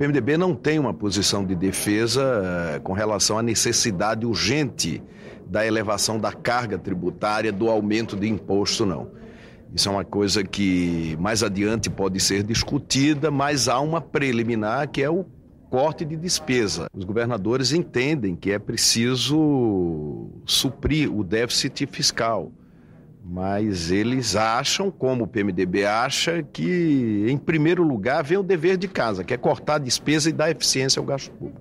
PMDB não tem uma posição de defesa eh, com relação à necessidade urgente da elevação da carga tributária, do aumento de imposto, não. Isso é uma coisa que mais adiante pode ser discutida, mas há uma preliminar que é o corte de despesa. Os governadores entendem que é preciso suprir o déficit fiscal mas eles acham, como o PMDB acha, que em primeiro lugar vem o dever de casa, que é cortar a despesa e dar eficiência ao gasto público.